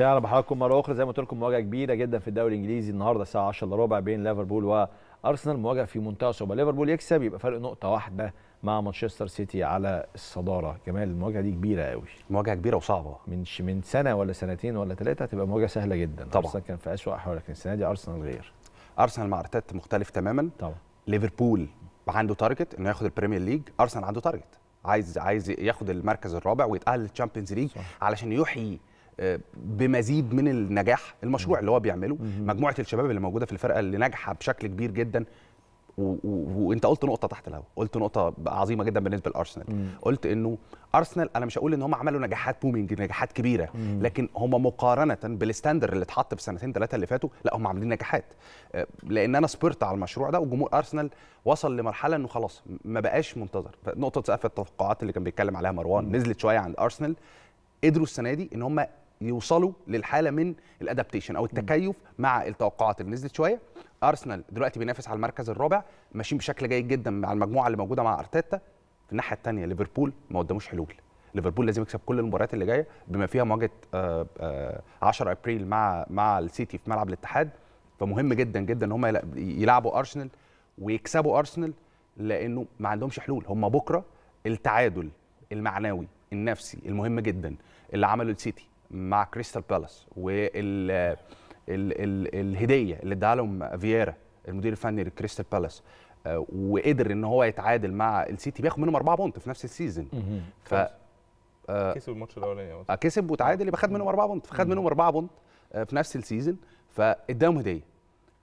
يا رب حضراتكم مره اخرى زي ما قلت لكم مواجهه كبيره جدا في الدوري الانجليزي النهارده الساعه 10 الا ربع بين ليفربول وارسنال مواجهه في منتهى الصعوبه ليفربول يكسب يبقى فرق نقطه واحده مع مانشستر سيتي على الصداره جمال المواجهه دي كبيره قوي مواجهه كبيره وصعبه من من سنه ولا سنتين ولا ثلاثه هتبقى مواجهه سهله جدا طبعا ارسنال كان في اسوء احوال لكن السنه دي ارسنال غير ارسنال مع ارتيتا مختلف تماما طبعا ليفربول عنده تارجت انه ياخد البريمير ليج ارسنال عنده تارجت عايز عايز ياخد المركز الرابع ويتاهل للتشامبيونز ليج علشان يحيي بمزيد من النجاح المشروع اللي هو بيعمله مجموعه الشباب اللي موجوده في الفرقه اللي ناجحه بشكل كبير جدا وانت قلت نقطه تحت الهواء قلت نقطه عظيمه جدا بالنسبه لارسنال قلت انه ارسنال انا مش هقول ان هم عملوا نجاحات بومينج نجاحات كبيره لكن هم مقارنه بالستاندر اللي اتحط في السنتين ثلاثه اللي فاتوا لا هم عاملين نجاحات آه، لان انا سبرت على المشروع ده وجمهور ارسنال وصل لمرحله انه خلاص ما بقاش منتظر نقطه سقف التوقعات اللي كان بيتكلم عليها مروان نزلت شويه عند ارسنال قدروا السنه دي ان هم يوصلوا للحاله من الادابتيشن او التكيف مع التوقعات اللي نزلت شويه ارسنال دلوقتي بينافس على المركز الرابع ماشيين بشكل جيد جدا مع المجموعه اللي موجوده مع ارتيتا في الناحيه الثانيه ليفربول ما قداموش حلول ليفربول لازم يكسب كل المباريات اللي جايه بما فيها مواجهه 10 آه، آه، ابريل مع مع السيتي في ملعب الاتحاد فمهم جدا جدا ان هم يلعبوا ارسنال ويكسبوا ارسنال لانه ما عندهمش حلول هم بكره التعادل المعنوي النفسي المهم جدا اللي عمله السيتي مع كريستال بالاس وال ال... ال... الهديه اللي ادها لهم فييرا المدير الفني لكريستال آه، بالاس وقدر ان هو يتعادل مع السيتي بياخد منهم اربعه بونت في نفس السيزون ف آه، كسب الماتش الاولاني آه، كسب وتعادل يبقى خد منهم اربعه بونت فخد منهم اربعه بونت في نفس السيزون فاداهم هديه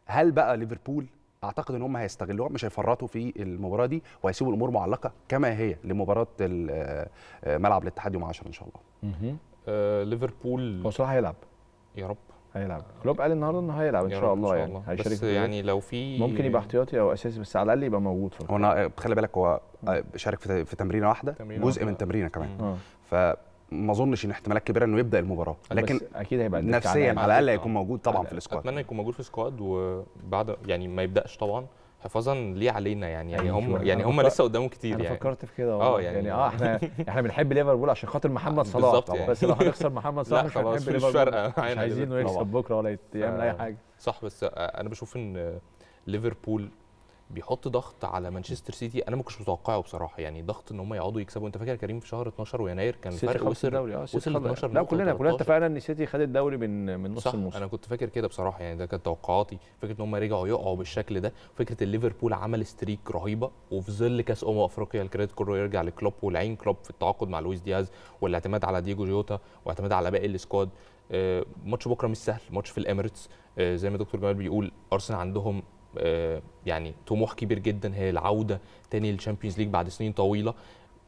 هل بقى ليفربول اعتقد ان هم هيستغلوها مش هيفرطوا في المباراه دي وهيسيبوا الامور معلقه كما هي لمباراه ملعب الاتحاد يوم 10 ان شاء الله آه، ليفربول هو صلاح هيلعب يا رب هيلعب كلوب قال النهارده انه هيلعب ان شاء الله, إن شاء يعني. الله. بس يعني لو في ممكن يبقى احتياطي او اساسي بس على الاقل يبقى موجود في هو انا خلي بالك هو شارك في, في تمرينه واحده تمرينة جزء واحدة. من تمرينه كمان آه. ف ما اظنش ان احتمالات كبيره انه يبدا المباراه لكن اكيد هيبقى نفسيا على الاقل هيكون موجود طبعا في السكواد اتمنى يكون موجود في السكواد وبعد يعني ما يبداش طبعا حفاظا ليه علينا يعني يعني هم يعني هم يعني لسه قدامهم كتير يعني فكرت في كده اه يعني, يعني اه احنا احنا بنحب ليفربول عشان خاطر محمد آه، صلاح بالظبط يعني. بس لو هنخسر محمد صلاح مش هنحب ليفربول مش أيوة، أيوة، عايزينه يكسب بكره ولا يعمل اي آه، حاجه صح بس آه، انا بشوف ان ليفربول بيحط ضغط على مانشستر سيتي انا ما كنتش متوقعه بصراحه يعني ضغط ان هم يقعدوا يكسبوا انت فاكر كريم في شهر 12 ويناير كان الفرق وصل دوري اه وصل 12 لا كلنا كلنا اتفقنا ان سيتي خد الدوري من من نص صح الموسم انا كنت فاكر كده بصراحه يعني ده كانت توقعاتي فكره ان هم رجعوا يقعوا بالشكل ده فكره ان ليفربول عمل ستريك رهيبه وفي ظل كاس امم افريقيا الكريدت كله يرجع لكلوب والعين كلوب في التعاقد مع لويس دياز والاعتماد على ديجو جوتا واعتماد على باقي السكواد آه، ماتش بكره مش سهل ماتش في الاميريتس آه، زي ما دكتور جمال بيقول ارسنال عندهم آه، يعني طموح كبير جدا هي العوده تاني للشامبيونز ليج بعد سنين طويله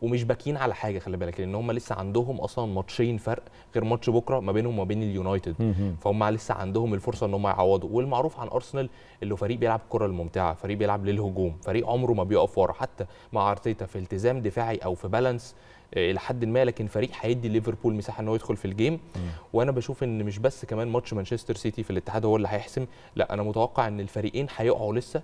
ومش باكين على حاجه خلي بالك لان هم لسه عندهم اصلا ماتشين فرق غير ماتش بكره ما بينهم وما بين اليونايتد فهم لسه عندهم الفرصه ان هم يعوضوا والمعروف عن ارسنال اللي فريق بيلعب الكره الممتعه فريق بيلعب للهجوم فريق عمره ما بيقف ورا حتى مع ارتيتا في التزام دفاعي او في بالانس آه، الى حد ما لكن فريق هيدي ليفربول مساحه ان هو يدخل في الجيم وانا بشوف ان مش بس كمان ماتش مانشستر سيتي في الاتحاد هو اللي هيحسم لا انا متوقع ان الفريقين هيقعوا لسه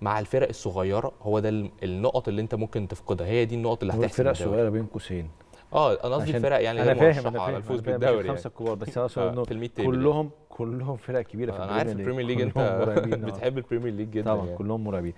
مع الفرق الصغيره هو ده النقط اللي انت ممكن تفقدها هي دي النقط اللي هتحسم الفرق الصغيره بين قوسين اه انا قصدي الفرق يعني انا فاهم انا فاهم الفوز بالدوري الخمسه يعني. الكبار بس انا اقصد آه، كلهم كلهم فرق كبيره في آه، انا عارف البريمير ليج انت بتحب البريمير ليج جدا طبعا يعني. كلهم مرعبين